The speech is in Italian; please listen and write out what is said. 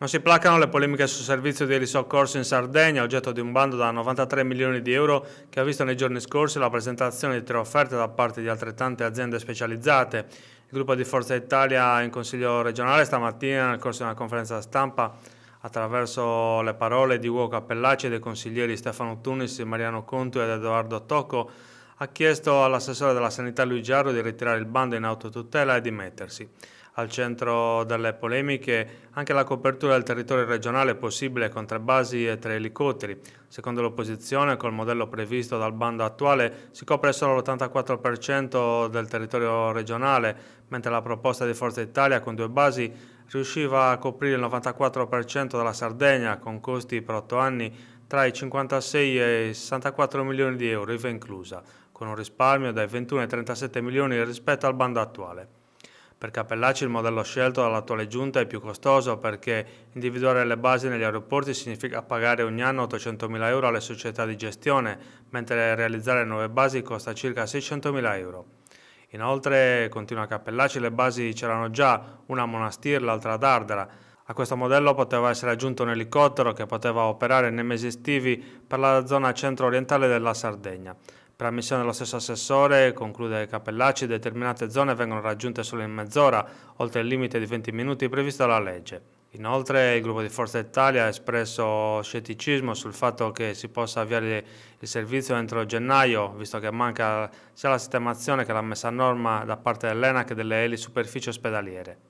Non si placano le polemiche sul servizio di elisoccorso in Sardegna, oggetto di un bando da 93 milioni di euro che ha visto nei giorni scorsi la presentazione di tre offerte da parte di altrettante aziende specializzate. Il gruppo di Forza Italia in Consiglio regionale stamattina, nel corso di una conferenza stampa, attraverso le parole di Ugo Cappellacci e dei consiglieri Stefano Tunis, Mariano Conto ed Edoardo Tocco, ha chiesto all'assessore della sanità Luigi Arro di ritirare il bando in autotutela e di mettersi. Al centro delle polemiche anche la copertura del territorio regionale possibile con tre basi e tre elicotteri. Secondo l'opposizione, col modello previsto dal bando attuale, si copre solo l'84% del territorio regionale, mentre la proposta di Forza Italia con due basi riusciva a coprire il 94% della Sardegna con costi per otto anni tra i 56 e i 64 milioni di euro, IVA inclusa, con un risparmio dai 21 ai 37 milioni rispetto al bando attuale. Per Cappellacci il modello scelto dall'attuale giunta è più costoso perché individuare le basi negli aeroporti significa pagare ogni anno 800.000 euro alle società di gestione, mentre realizzare nuove basi costa circa 600.000 euro. Inoltre, continua Cappellacci, le basi c'erano già, una a Monastir, l'altra ad Ardera. A questo modello poteva essere aggiunto un elicottero che poteva operare nei mesi estivi per la zona centro-orientale della Sardegna. Per ammissione dello stesso assessore, conclude Cappellacci, determinate zone vengono raggiunte solo in mezz'ora, oltre il limite di 20 minuti previsto dalla legge. Inoltre il gruppo di Forza Italia ha espresso scetticismo sul fatto che si possa avviare il servizio entro gennaio, visto che manca sia la sistemazione che la messa a norma da parte dell'ENAC delle eli superfici ospedaliere.